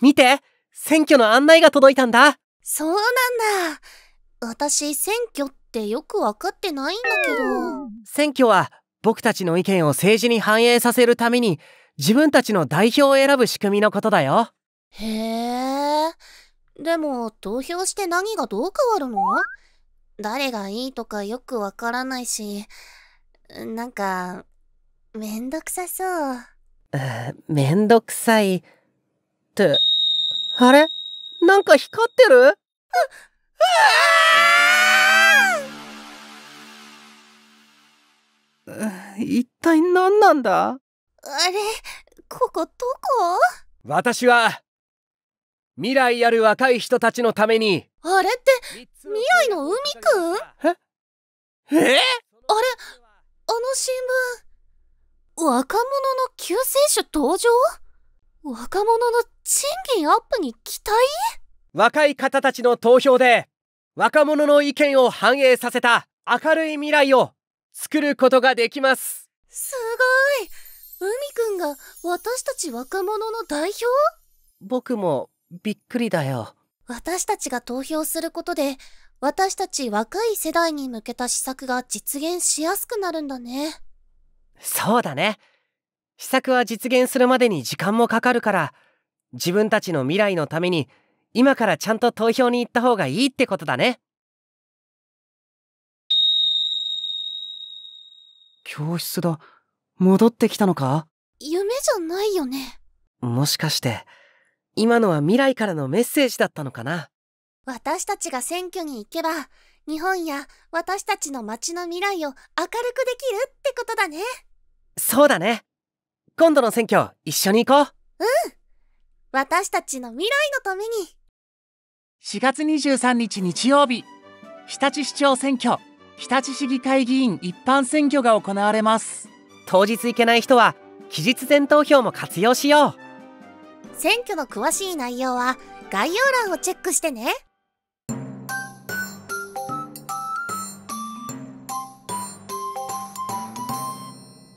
見て選挙の案内が届いたんだそうなんだ私選挙ってよく分かってないんだけど選挙は僕たちの意見を政治に反映させるために自分たちの代表を選ぶ仕組みのことだよへえでも投票して何がどう変わるの誰がいいとかよくわからないしなんかめんどくさそう。えー、めんどくさい。って、あれなんか光ってるう、う一体何なんだあれここどこ私は未来ある若い人たちのためにあれって未来の海くんええあれあの新聞若者の救世主登場若者の賃金アップに期待若い方たちの投票で若者の意見を反映させた明るい未来を作ることができますすごい海くんが私たち若者の代表僕もびっくりだよ私たちが投票することで私たち若い世代に向けた施策が実現しやすくなるんだね。そうだね試策は実現するまでに時間もかかるから自分たちの未来のために今からちゃんと投票に行った方がいいってことだね教室だ戻ってきたのか夢じゃないよねもしかして今のは未来からのメッセージだったのかな私たちが選挙に行けば日本や私たちの街の未来を明るくできるってことだねそうだね今度の選挙一緒に行こううん私たちの未来のために4月23日日曜日日立市長選挙日立市議会議員一般選挙が行われます当日行けない人は期日前投票も活用しよう選挙の詳しい内容は概要欄をチェックしてね